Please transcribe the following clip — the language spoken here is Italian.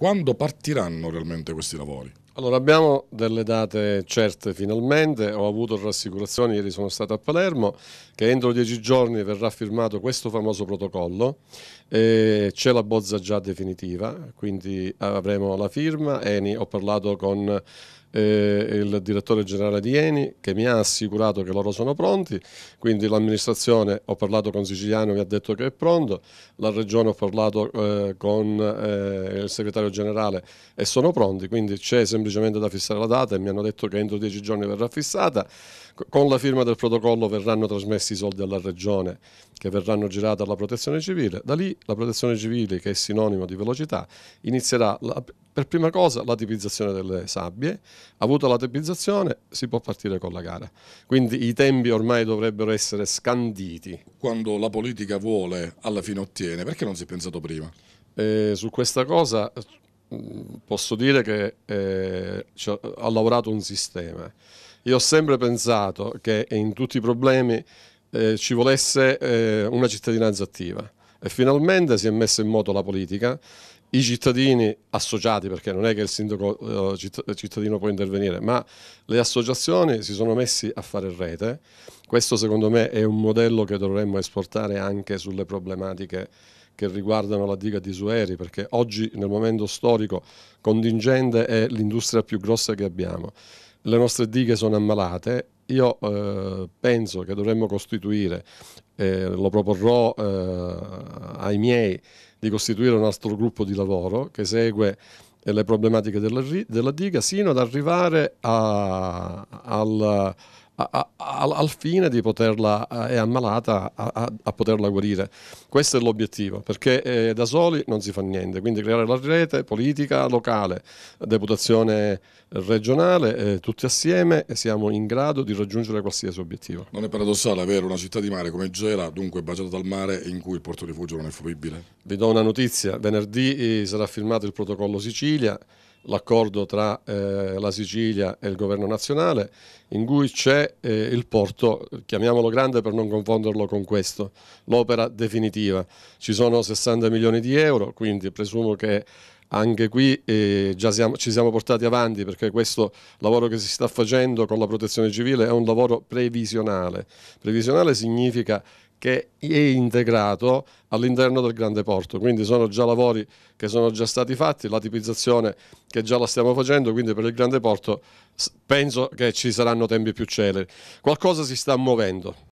Quando partiranno realmente questi lavori? Allora abbiamo delle date certe finalmente, ho avuto rassicurazioni, ieri sono stato a Palermo, che entro dieci giorni verrà firmato questo famoso protocollo, eh, c'è la bozza già definitiva, quindi avremo la firma, Eni, ho parlato con eh, il direttore generale di Eni che mi ha assicurato che loro sono pronti, quindi l'amministrazione, ho parlato con Siciliano, mi ha detto che è pronto, la regione ho parlato eh, con eh, il segretario generale e sono pronti, quindi c'è sempre semplicemente da fissare la data e mi hanno detto che entro dieci giorni verrà fissata. Con la firma del protocollo verranno trasmessi i soldi alla Regione che verranno girati alla Protezione Civile. Da lì la Protezione Civile, che è sinonimo di velocità, inizierà la, per prima cosa la tipizzazione delle sabbie. Avuta la tipizzazione si può partire con la gara. Quindi i tempi ormai dovrebbero essere scanditi. Quando la politica vuole, alla fine ottiene. Perché non si è pensato prima? Eh, su questa cosa posso dire che eh, ha lavorato un sistema. Io ho sempre pensato che in tutti i problemi eh, ci volesse eh, una cittadinanza attiva. E finalmente si è messa in moto la politica, i cittadini associati, perché non è che il sindaco eh, cittadino può intervenire, ma le associazioni si sono messi a fare rete. Questo secondo me è un modello che dovremmo esportare anche sulle problematiche che riguardano la diga di Sueri, perché oggi nel momento storico contingente è l'industria più grossa che abbiamo. Le nostre dighe sono ammalate io eh, penso che dovremmo costituire, eh, lo proporrò eh, ai miei, di costituire un altro gruppo di lavoro che segue eh, le problematiche della, della diga, sino ad arrivare a, al a, al fine di poterla, eh, è ammalata, a, poterla guarire. Questo è l'obiettivo, perché eh, da soli non si fa niente, quindi creare la rete politica locale, deputazione regionale, eh, tutti assieme siamo in grado di raggiungere qualsiasi obiettivo. Non è paradossale avere una città di mare come Gela, dunque baciata dal mare, in cui il porto rifugio non è fruibile? Vi do una notizia, venerdì eh, sarà firmato il protocollo Sicilia, l'accordo tra eh, la Sicilia e il governo nazionale in cui c'è eh, il porto, chiamiamolo grande per non confonderlo con questo, l'opera definitiva. Ci sono 60 milioni di euro, quindi presumo che anche qui eh, già siamo, ci siamo portati avanti perché questo lavoro che si sta facendo con la protezione civile è un lavoro previsionale. Previsionale significa che è integrato all'interno del grande porto. Quindi sono già lavori che sono già stati fatti, la tipizzazione che già la stiamo facendo, quindi per il grande porto penso che ci saranno tempi più celeri. Qualcosa si sta muovendo.